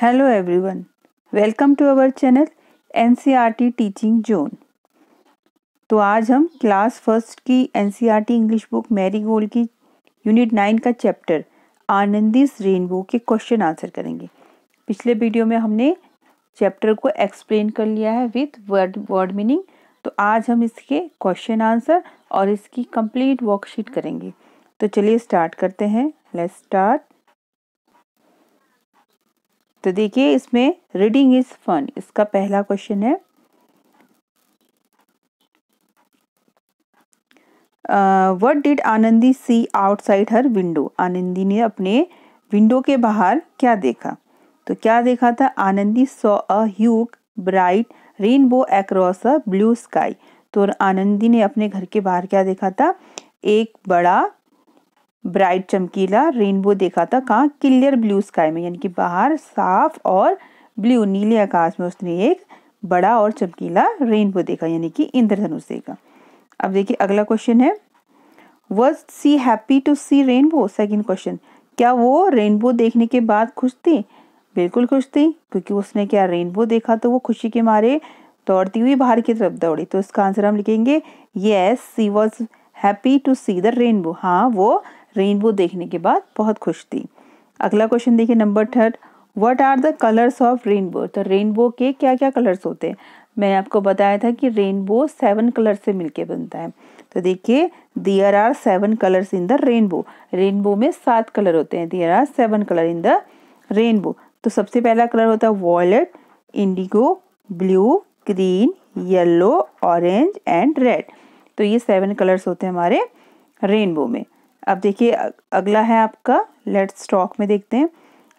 hello everyone welcome to our channel NCRT teaching zone तो आज हम क्लास फर्स्ट की NCERT English book Marigold की unit nine का चैप्टर आनंदिस रेनबो के क्वेश्चन आंसर करेंगे पिछले वीडियो में हमने चैप्टर को एक्सप्लेन कर लिया है विथ वर्ड वर्ड मीनिंग तो आज हम इसके क्वेश्चन आंसर और इसकी कंप्लीट वर्कशीट करेंगे तो चलिए स्टार्ट करते हैं लेट्स स्टार्ट तो देखिए इसमें रीडिंग इज फन इसका पहला क्वेश्चन है what did Anandi see outside her window Anandi ने अपने विंडो के बाहर क्या देखा तो क्या देखा था Anandi saw a bright rainbow across a blue sky तो आनंदी ने अपने घर के बाहर क्या देखा था एक बड़ा ब्राइट चमकीला रेनबो देखा था कहाँ क्लियर ब्लू स्काई में यानी कि बाहर साफ और ब्लू नीले आकाश में उसने एक बड़ा और चमकीला रेनबो देखा यानी कि इंद्रधनुष देखा अब देखिए अगला क्वेश्चन है was she happy to see rainbow second question क्या वो रेनबो देखने के बाद खुश थी बिल्कुल खुश थी क्योंकि उसने क्या रेनबो देखा तो वो खुशी के मारे दौड़ती हुई बाहर की तरफ दौड़ी तो इसका आंसर हम लिखेंगे yes she was happy to see the rainbow हाँ वो रेनबो देखने के बाद बहुत खुश थी अगला क्वेश्चन देखिए number third what are the colours of rainbow तो रेनबो के क्या क्या कलर्स होते हैं मैंने आपको बताया था कि रेनबो सेवन कलर से मिलके बनता है तो देखिए there are seven colours in the rainbow rainbow में सात कलर होते हैं there are seven colour in the rainbow तो सबसे पहला कलर होता है violet indigo blue green yellow orange and red तो ये सेवन कलर्स होते हैं हमारे रेनबो में अब देखिए अगला है आपका लेट्स स्टॉक में देखते हैं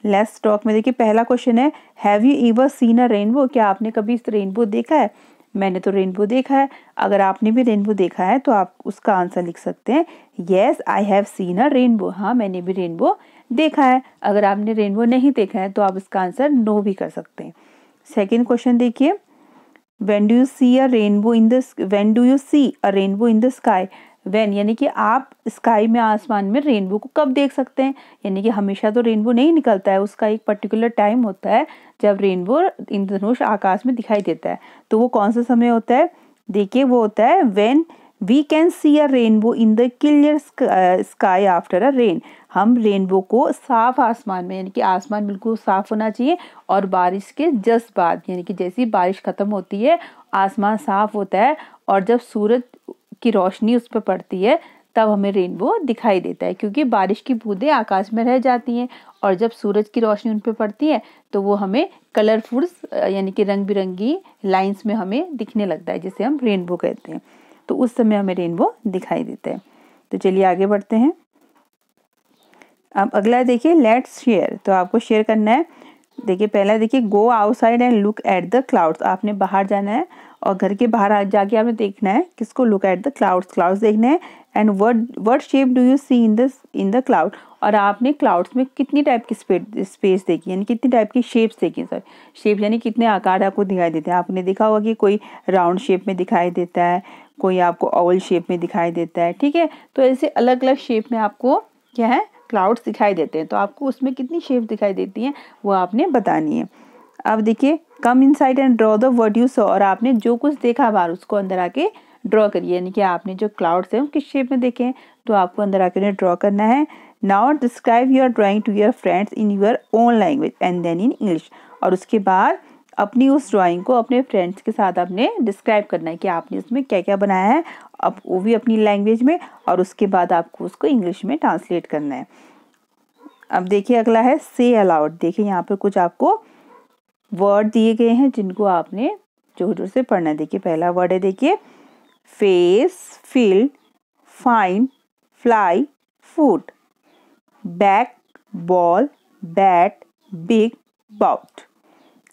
लेस स्टॉक में देखिए पहला क्वेश्चन है have you ever seen a rainbow क्या आपने कभी इस रेनबो देखा है मैंने तो रेनबो देखा है अगर आपने भी रेनबो देखा है तो आप उसका आंसर लिख सकते हैं yes I have seen a rainbow हाँ मैंने भी रेनबो देखा है अगर आपने रेनबो नहीं देखा है तो आप इसका आंसर नो भी कर सकते हैं सेकेंड क्वेश्चन देखिए when do you see a rainbow in the when do you see a rainbow in the sky when यानी कि आप स्काई में आसमान में रेनबो को कब देख सकते हैं यानी कि हमेशा तो रेनबो नहीं निकलता है उसका एक पर्टिकुलर टाइम होता है जब रेनबो इंद्रधनुष आकाश में दिखाई देता है तो वो कौन सा समय होता है देखिए वो होता है when we can see a rainbow in the clear sky after a rain हम रेनबो को साफ आसमान में यानी कि आसमान बिल्कुल साफ होना चाहिए और बारिश के जस्ट बाद यानी कि जैसी बारिश ख़त्म होती है आसमान साफ होता है और जब सूरज की रोशनी उस पर पड़ती है तब हमें रेनबो दिखाई देता है क्योंकि बारिश की बूंदें आकाश में रह जाती हैं और जब सूरज की रोशनी उन पर पड़ती है तो वो हमें कलरफुल्स यानी कि रंग बिरंगी लाइन्स में हमें दिखने लगता है जिसे हम रेनबो कहते हैं तो उस समय हमें रेनबो दिखाई देता है तो चलिए आगे बढ़ते हैं अब अगला देखिए लेट्स शेयर तो आपको शेयर करना है देखिए पहला देखिए go outside and look at the clouds आपने बाहर जाना है और घर के बाहर जाके आपने देखना है किसको look at the clouds clouds देखने हैं and word word shape do you see in the in the cloud और आपने क्लाउड्स में कितनी टाइप की स्पेस देखी यानी कितनी टाइप की शेप्स देखी सॉरी शेप यानी कितने आकार आपको दिखाई देते हैं आपने देखा होगा कि कोई राउंड शेप में दिखाई देता है कोई आपको ओवल शेप में दिखाई देता है ठीक है तो ऐसे अलग अलग शेप में आपको क्या है क्लाउड्स दिखाई देते हैं तो आपको उसमें कितनी शेप दिखाई देती हैं वो आपने बतानी है अब देखिए come inside and draw the word you so और आपने जो कुछ देखा बाहर उसको अंदर आके ड्रॉ करिए यानी कि आपने जो क्लाउड्स हैं किस शेप में देखे हैं तो आपको अंदर आकर उन्हें ड्रॉ करना है now describe your drawing to your friends in your own language and then in English और उसके बाद अपनी उस ड्राइंग को अपने फ्रेंड्स के साथ आपने डिस्क्राइब करना है कि आपने उसमें क्या क्या बनाया है अब वो भी अपनी लैंग्वेज में और उसके बाद आपको उसको इंग्लिश में ट्रांसलेट करना है अब देखिए अगला है से अलाउड देखिए यहाँ पर कुछ आपको वर्ड दिए गए हैं जिनको आपने जोर जोर से पढ़ना देखिए पहला वर्ड है देखिए face field fine fly foot back ball bat big bout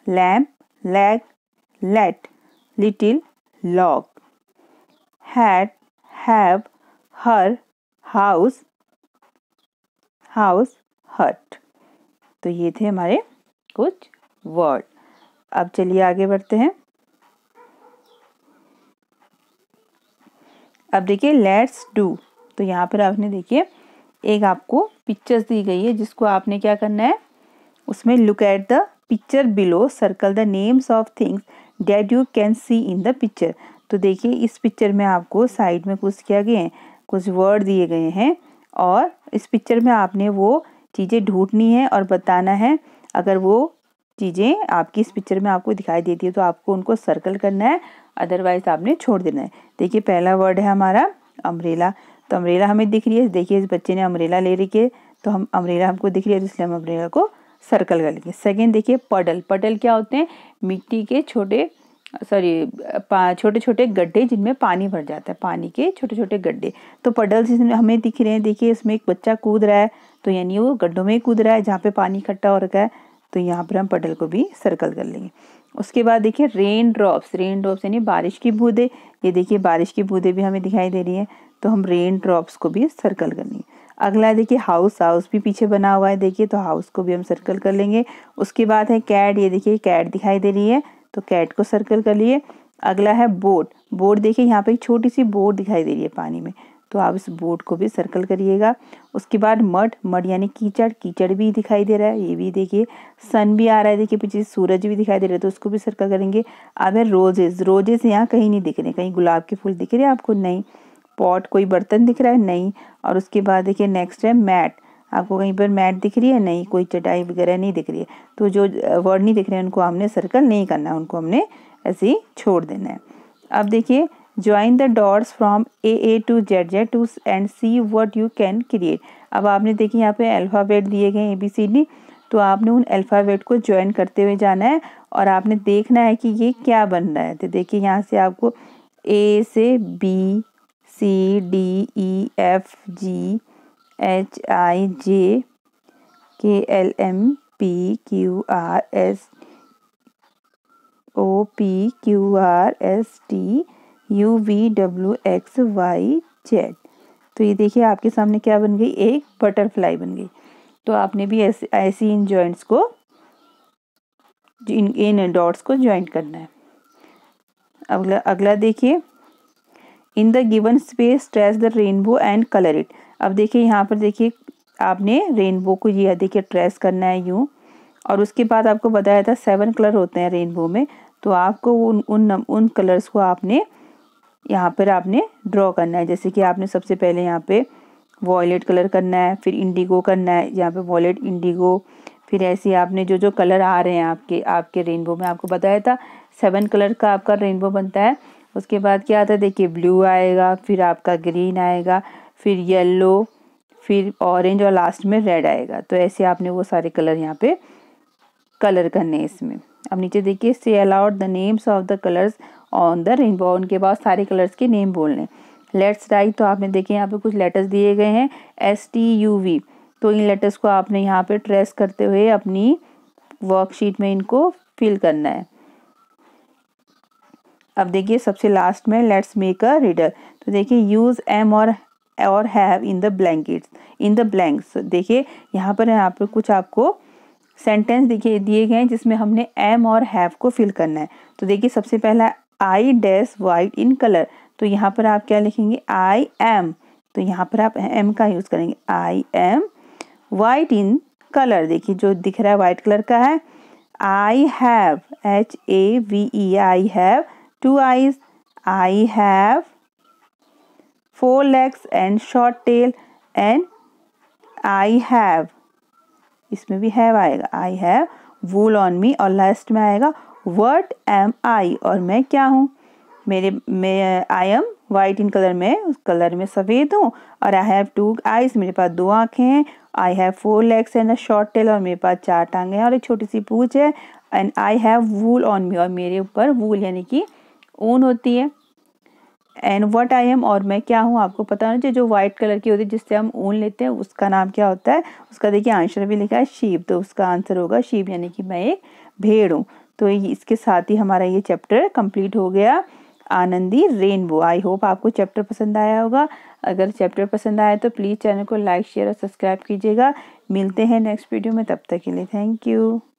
lamp lag let little log had have her house house hut तो ये थे हमारे कुछ वर्ड अब चलिए आगे बढ़ते हैं अब देखिए लेट्स डू तो यहाँ पर आपने देखिए एक आपको पिक्चर्स दी गई है जिसको आपने क्या करना है उसमें look at the picture below circle the names of things that you can see in the picture तो देखिए इस पिक्चर में आपको साइड में कुछ किया गया है कुछ वर्ड दिए गए हैं और इस पिक्चर में आपने वो चीज़ें ढूंढनी है और बताना है अगर वो चीज़ें आपकी इस पिक्चर में आपको दिखाई देती है तो आपको उनको सर्कल करना है अदरवाइज आपने छोड़ देना है देखिए पहला वर्ड है हमारा अम्ब्रेला तो अम्ब्रेला हमें दिख रही है देखिए इस बच्चे ने अम्ब्रेला ले रखी है तो हम अम्ब्रेला हमको दिख रही है तो इसलिए हम अम्ब्रेला को सर्कल कर लेंगे सेकेंड देखिए पडल पडल क्या होते हैं मिट्टी के छोटे सॉरी छोटे छोटे गड्ढे जिनमें पानी भर जाता है पानी के छोटे छोटे गड्ढे तो पडल जिसमें हमें दिख रहे हैं देखिए इसमें एक बच्चा कूद रहा है तो यानी वो गड्ढों में कूद रहा है जहाँ पे पानी इकट्ठा हो रखा है तो यहाँ पर हम पटल को भी सर्कल कर लेंगे उसके बाद देखिए रेन ड्रॉप्स रेन ड्रॉप्स यानी बारिश की बूंदे ये देखिए बारिश की बूंदे भी हमें दिखाई दे रही है तो हम रेन ड्रॉप्स को भी सर्कल कर लेंगे अगला है देखिए हाउस हाउस भी पीछे बना हुआ है देखिए तो हाउस को भी हम सर्कल कर लेंगे उसके बाद है कैट ये देखिए कैट दिखाई दे रही है तो कैट को सर्कल कर लिए अगला है बोट बोट देखिए यहाँ पे एक छोटी सी बोट दिखाई दे रही है पानी में तो आप इस बोर्ड को भी सर्कल करिएगा उसके बाद मठ मठ यानी कीचड़ कीचड़ भी दिखाई दे रहा है ये भी देखिए सन भी आ रहा है देखिए पीछे सूरज भी दिखाई दे रहा है तो उसको भी सर्कल करेंगे अब है रोजेज रोजेज यहाँ कहीं नहीं दिख रहे कहीं गुलाब के फूल दिख रहे हैं आपको नहीं पॉट कोई बर्तन दिख रहा है नहीं और उसके बाद देखिए नेक्स्ट है मैट आपको कहीं पर मैट दिख रही है नहीं कोई चटाई वगैरह नहीं दिख रही है तो जो वर्ड नहीं दिख रहे हैं उनको हमने सर्कल नहीं करना है उनको हमने ऐसे ही छोड़ देना है अब देखिए join the dots from A A to Z Z to and see what you can create अब आपने देखिए यहाँ पे अल्फ़ाबेट दिए गए ए बी सी डी तो आपने उन अल्फ़ाबेट को ज्वाइन करते हुए जाना है और आपने देखना है कि ये क्या बन रहा है तो देखिए यहाँ से आपको ए से B C D E F G H I J K L M P Q R S O P Q R S T U V W X Y Z तो ये देखिए आपके सामने क्या बन गई एक बटरफ्लाई बन गई तो आपने भी ऐसे ऐसी इन जॉइंट्स को इन इन डॉट्स को ज्वाइंट करना है अगला अगला देखिए in the given space trace the rainbow and colour it अब देखिए यहाँ पर देखिए आपने रेनबो को यह देखिए ट्रेस करना है यूँ और उसके बाद आपको बताया था सेवन कलर होते हैं रेनबो में तो आपको उन उन उन कलर्स को आपने यहाँ पर आपने ड्रॉ करना है जैसे कि आपने सबसे पहले यहाँ पे वॉयलेट कलर करना है फिर इंडिगो करना है यहाँ पे वॉयलेट इंडिगो फिर ऐसे आपने जो जो कलर आ रहे हैं आपके आपके रेनबो में आपको बताया था सेवन कलर का आपका रेनबो बनता है उसके बाद क्या आता है देखिए ब्लू आएगा फिर आपका ग्रीन आएगा फिर येल्लो फिर ऑरेंज और लास्ट में रेड आएगा तो ऐसे आपने वो सारे कलर यहाँ पे कलर करने हैं इसमें अब नीचे देखिए say aloud the names of the colours on the rainbow उनके बाद सारे कलर्स के नेम बोलने लेट्स राइट तो आपने देखे यहाँ पे कुछ लेटर्स दिए गए हैं एस टी यू वी तो इन लेटर्स को आपने यहाँ पे ट्रेस करते हुए अपनी वर्कशीट में इनको फिल करना है अब देखिए सबसे लास्ट में लेट्स मेक अ रीडर तो देखिए यूज़ एम और और have in the blankets in the blanks देखिए यहाँ पर यहाँ पर कुछ आपको सेंटेंस देखिए दिए गए हैं जिसमें हमने एम और हैव को फिल करना है तो देखिए सबसे पहला आई डैस वाइट इन कलर तो यहाँ पर आप क्या लिखेंगे आई एम तो यहाँ पर आप एम का यूज़ करेंगे I am white in colour देखिए जो दिख रहा है वाइट कलर का है I have H A V E I have two eyes I have four legs and short tail and I have इसमें भी हैव आएगा आई हैव वूल ऑन मी और लास्ट में आएगा वट एम आई और मैं क्या हूँ मेरे मैं I am white in colour में उस कलर में सफ़ेद हूँ और आई हैव टू आईज मेरे पास दो आँखें हैं I have four legs and a short tail और मेरे पास चार टांगे हैं और एक छोटी सी पूछ है and I have wool on me और मेरे ऊपर वूल यानी कि ऊन होती है एंड वट आई एम और मैं क्या हूँ आपको पता होना चाहिए जो वाइट कलर की होती है जिससे हम ऊन लेते हैं उसका नाम क्या होता है उसका देखिए आंसर भी लिखा है शीप तो उसका आंसर होगा शीप यानी कि मैं एक भेड़ हूँ तो इसके साथ ही हमारा ये चैप्टर कंप्लीट हो गया आनंदी रेनबो आई होप आपको चैप्टर पसंद आया होगा अगर चैप्टर पसंद आया तो प्लीज़ चैनल को लाइक शेयर और सब्सक्राइब कीजिएगा मिलते हैं नेक्स्ट वीडियो में तब तक के लिए थैंक यू